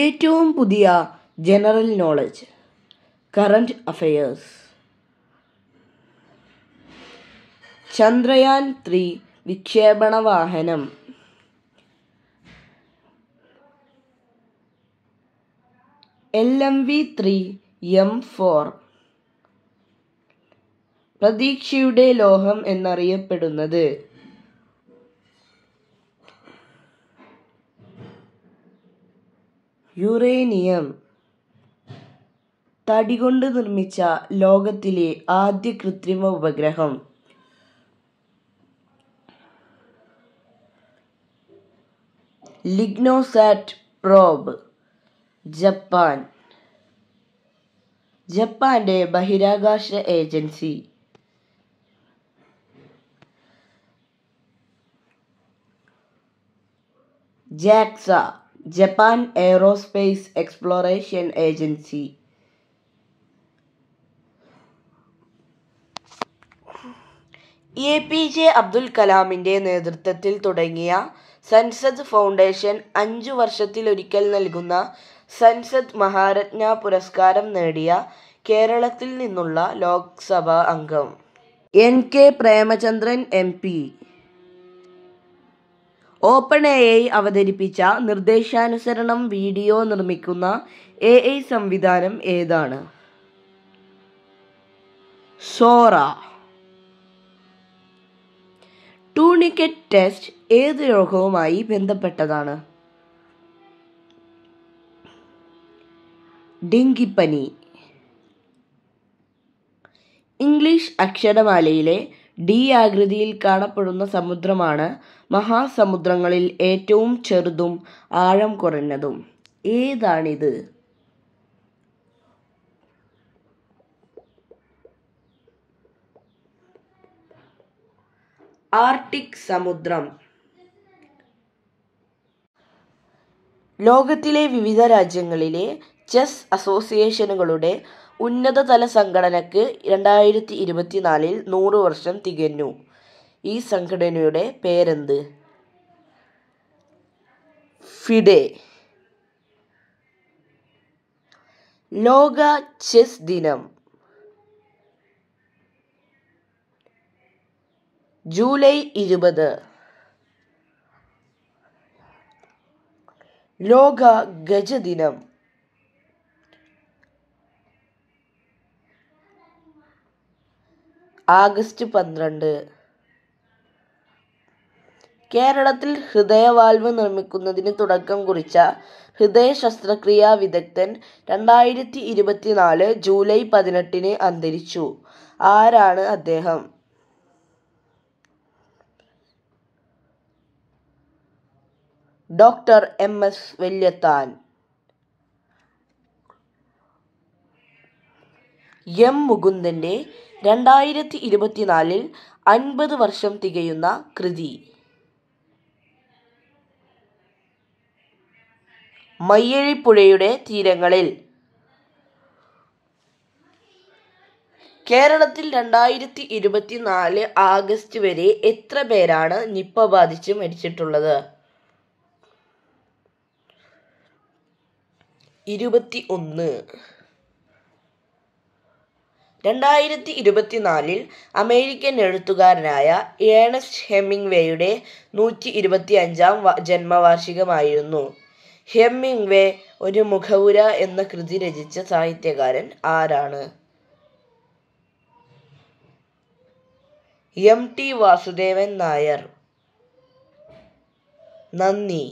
ഏറ്റവും പുതിയ general knowledge current affairs Chandrayaan three വിക്ഷേപണ വാഹനം L M V three M four പ്രതീക്ഷയുടെ ലോഹം എന്നറിയപ്പെടുന്നത് യുറേനിയം തടികൊണ്ട് നിർമ്മിച്ച ലോകത്തിലെ ആദ്യ കൃത്രിമ ഉപഗ്രഹം ലിഗ്നോസാറ്റ് പ്രോബ് ജപ്പാൻ ജപ്പാന്റെ ബഹിരാകാശ agency JAXA Japan aerospace exploration agency A P J Abdul കലാമിൻ്റെ നേതൃത്വത്തിൽ തുടങ്ങിയ സൻസദ് ഫൗണ്ടേഷൻ അഞ്ചു വർഷത്തിലൊരിക്കൽ നൽകുന്ന സൻസദ് മഹാരത്ന പുരസ്കാരം നേടിയ കേരളത്തിൽ നിന്നുള്ള ലോക്സഭാ അംഗം N K Premachandran M P open A I അവതരിപ്പിച്ച നിർദ്ദേശാനുസരണം വീഡിയോ നിർമ്മിക്കുന്ന എ ഐ സംവിധാനം ഏതാണ് സോറ ടൂണിക്കറ്റ് ടെസ്റ്റ് ഏത് രോഗവുമായി ബന്ധപ്പെട്ടതാണ് ഡെങ്കിപ്പനി ഇംഗ്ലീഷ് അക്ഷരമാലയിലെ ഡി ആകൃതിയിൽ കാണപ്പെടുന്ന സമുദ്രമാണ് മഹാസമുദ്രങ്ങളിൽ ഏറ്റവും ചെറുതും ആഴം കുറഞ്ഞതും ഏതാണിത് ആർട്ടിക് സമുദ്രം ലോകത്തിലെ വിവിധ രാജ്യങ്ങളിലെ ചെസ് അസോസിയേഷനുകളുടെ ഉന്നതതല സംഘടനയ്ക്ക് രണ്ടായിരത്തി ഇരുപത്തിനാലിൽ നൂറ് വർഷം തികഞ്ഞു ഈ സംഘടനയുടെ പേരെന്ത് ഫിഡെ ലോക ചെസ് ദിനം ജൂലൈ ഇരുപത് ലോക ഗജ ദിനം ആഗസ്റ്റ് പന്ത്രണ്ട് കേരളത്തിൽ ഹൃദയവാൽവ് നിർമ്മിക്കുന്നതിന് തുടക്കം കുറിച്ച ഹൃദയ ശസ്ത്രക്രിയാ വിദഗ്ധൻ രണ്ടായിരത്തി ഇരുപത്തിനാല് ജൂലൈ പതിനെട്ടിന് അന്തരിച്ചു ആരാണ് അദ്ദേഹം doctor M S Valiathan M മുകുന്ദൻ്റെ രണ്ടായിരത്തി ഇരുപത്തിനാലിൽ അൻപത് വർഷം തികയുന്ന കൃതി മയ്യഴിപ്പുഴയുടെ തീരങ്ങളിൽ കേരളത്തിൽ രണ്ടായിരത്തി ഇരുപത്തിനാല് ആഗസ്റ്റ് വരെ എത്ര പേരാണ് നിപ്പ ബാധിച്ച് മരിച്ചിട്ടുള്ളത് ഇരുപത്തി ഒന്ന് രണ്ടായിരത്തി ഇരുപത്തിനാലിൽ അമേരിക്കൻ എഴുത്തുകാരനായ ഏണസ്റ്റ് ഹെമ്മിങ്വേയുടെ നൂറ്റി ഇരുപത്തിയഞ്ചാം ജന്മവാർഷികമായിരുന്നു ഹെമ്മിങ്വേ ഒരു മുഖപുര എന്ന കൃതി രചിച്ച സാഹിത്യകാരൻ ആരാണ് എം ടി വാസുദേവൻ നായർ നന്ദി